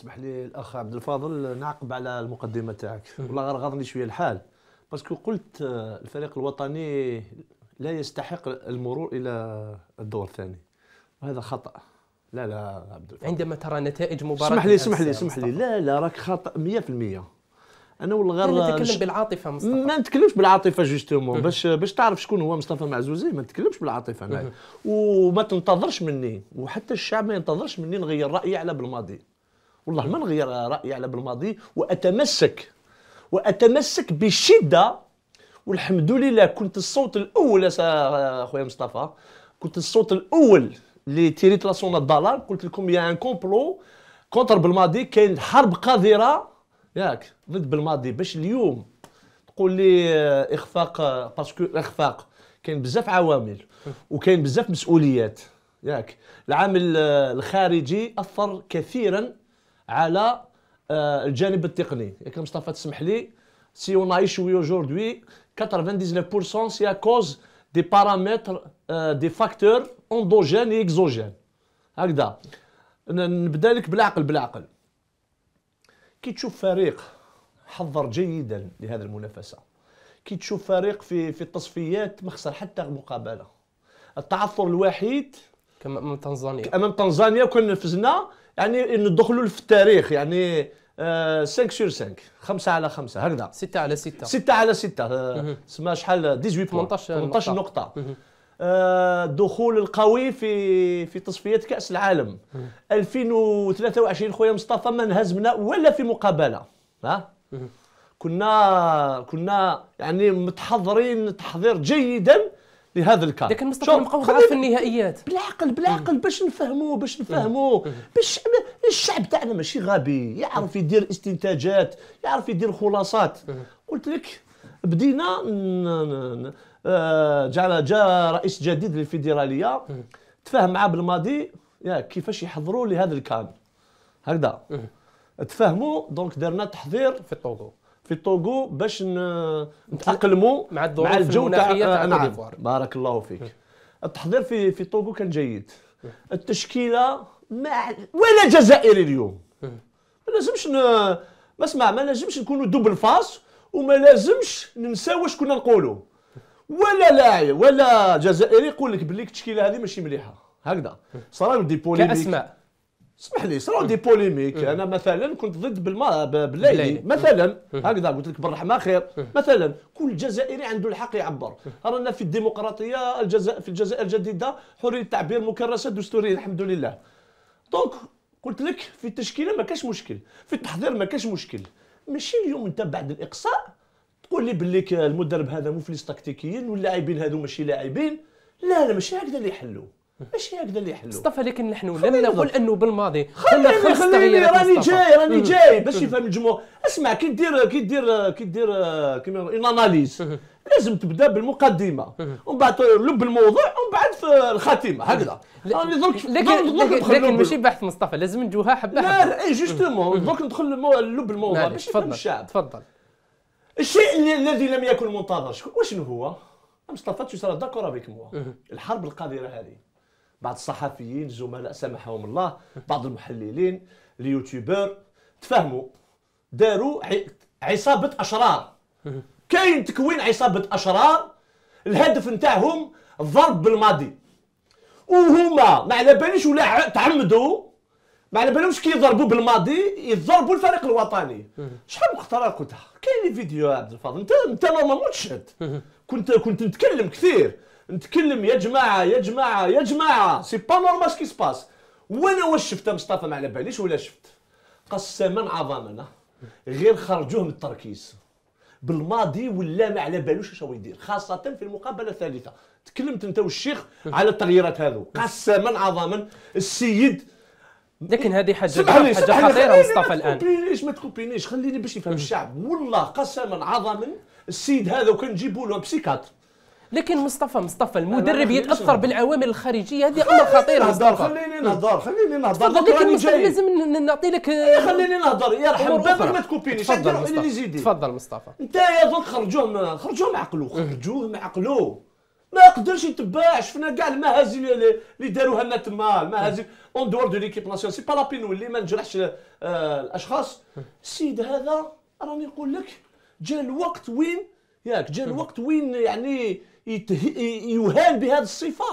اسمح لي الاخ عبد الفاضل نعقب على المقدمه تاعك والله غرغضني شويه الحال باسكو قلت الفريق الوطني لا يستحق المرور الى الدور الثاني وهذا خطا لا لا عبد الفاضل عندما ترى نتائج مباراه اسمح لي اسمح لي اسمح لي لا لا راك خطا 100% انا والله غير نتكلم بالعاطفه مصطفى ما نتكلمش بالعاطفه جوستومون باش باش تعرف شكون هو مصطفى معزوزي ما نتكلمش بالعاطفه انا وما تنتظرش مني وحتى الشعب ما ينتظرش مني نغير رايي على بالماضي والله ما نغير رايي على بالماضي واتمسك واتمسك بشده والحمد لله كنت الصوت الاول اخويا مصطفى كنت الصوت الاول اللي لا تيريتراسيون الدولار قلت لكم يا ان كومبلو كونتر بالماضي كاين حرب قذره ياك ضد بالماضي باش اليوم تقول لي آه، اخفاق باسكو آه، الاخفاق كاين بزاف عوامل وكاين بزاف مسؤوليات ياك العامل آه، الخارجي اثر كثيرا على آه، الجانب التقني ياك مصطفى تسمح لي سي اون اي شوي اجوردي 99% سي ا كوز دي بارامتر دي فاكتور اندوجين اكزوجين هكذا نبدا لك بالعقل بالعقل كي تشوف فريق حضر جيدا لهذه المنافسه كي تشوف فريق في في التصفيات ما خسر حتى مقابله التعثر الوحيد كما امام تنزانيا امام تنزانيا وكان فزنا يعني ندخلوا في التاريخ يعني 5 سور 5 5 على 5 هكذا 6 على 6 6 على 6 تسمى آه، شحال 18 18 18 نقطة آه، دخول القوي في في تصفيات كأس العالم 2023 خويا مصطفى ما انهزمنا ولا في مقابلة ها كنا كنا يعني متحضرين تحضير جيدا لهذا الكار لكن مقوض المقاوض في النهائيات بالعقل بالعقل باش نفهموه باش نفهموه باش الشعب تاعنا ماشي غبي يعرف يدير استنتاجات يعرف يدير خلاصات قلت لك بدينا آه، جاء جا رئيس جديد للفيدراليه تفاهم معاه بالماضي يا كيفاش يحضروا لهذا الكان هكذا تفاهموا دونك درنا تحضير في الطوغو في طوغو باش نتاقلموا مع الظروف مع الجو تاع نعم بارك الله فيك التحضير في في طوغو كان جيد التشكيله ما ولا جزائري اليوم ما لازمش ن... ما اسمع ما لازمش نكونوا دوبل فاس وما لازمش ننساو واش كنا نقولوا ولا لاعب ولا جزائري يقول لك بلي التشكيله هذه ماشي مليحه هكذا صرا دي بوليميك كاسماء اسمح لي صراو دي بوليميك انا مثلا كنت ضد بالما بالليلي مثلا هكذا قلت لك بالرحمه خير مثلا كل جزائري عنده الحق يعبر رانا في الديمقراطيه الجزائر في الجزائر الجديده حريه التعبير مكرسه دستوريه الحمد لله دونك قلت لك في التشكيله ما كاش مشكل في التحضير ما كاش مشكل ماشي اليوم انت بعد الاقصاء تقول لي بلي المدرب هذا مفلس تكتيكيا واللاعبين هذو ماشي لاعبين لا لا ماشي هكذا اللي يحلوا ماشي هكذا اللي حلو مصطفى لكن نحن لم نقول انه بالماضي خليني خليني راني جاي راني جاي باش يفهم الجمهور اسمع كي دير كي دير كي دير كيما اون اناليز لازم تبدا بالمقدمه ومن بعد لب الموضوع ومن بعد في الخاتمه هكذا لكن لكن ماشي بحث مصطفى لازم نجوها حبه لا لا اي جوستومون دوك ندخل لب الموضوع باش يفهم الشعب تفضل الشيء الذي لم يكن منتظر وشنو هو مصطفى تو سرا داكور افيك موا الحرب القذره هذه بعض الصحفيين الزملاء سامحهم الله بعض المحللين اليوتيوبر تفهموا داروا عصابه اشرار كاين تكوين عصابه اشرار الهدف نتاعهم الضرب بالماضي وهما ما على باليش ولا تعمدوا ما على بالهمش كي يضربوا بالماضي يضربوا الفريق الوطني شحال من خطره قلتها كاين لي فيديو عبد الفاضل انت انت نورمالمون تشهد كنت كنت نتكلم كثير نتكلم يا جماعه يا جماعه يا جماعه سي با نورمال سكي سباس وانا واش شفت مصطفى ما على باليش ولا شفت قسما عظمنا غير خرجوه من التركيز بالماضي ولا ما على بالوش واش يدير خاصه في المقابله الثالثه تكلمت انت والشيخ على التغييرات هذو قسما عظما السيد لكن هذه حاجه حاجه خطيره مصطفى الان ليش ما تكوبينيش خليني باش يفهم الشعب والله قسما عظما السيد هذا وكان نجيبوا له بسيكاتر لكن مصطفى مصطفى المدرب يتاثر بالعوامل الخارجيه هذه امر خطير نهضر خليني نهضر خليني نهضر لكن لازم نعطي لك إيه، خليني نهضر يرحم بابك ما تكوبينيش تفضل مصطفى تفضل مصطفى انت يا دوك خرجوه خرجوه معقلو خرجوه معقلو ما يقدرش يتباع شفنا كاع المهازل اللي داروها لنا تما المهازل اون دور دو ليكيب ناسيون سي با لابين اللي ما نجرحش آه، الاشخاص السيد هذا راني نقول لك جا الوقت وين ياك جا الوقت وين يعني it, it, you have behad sifa.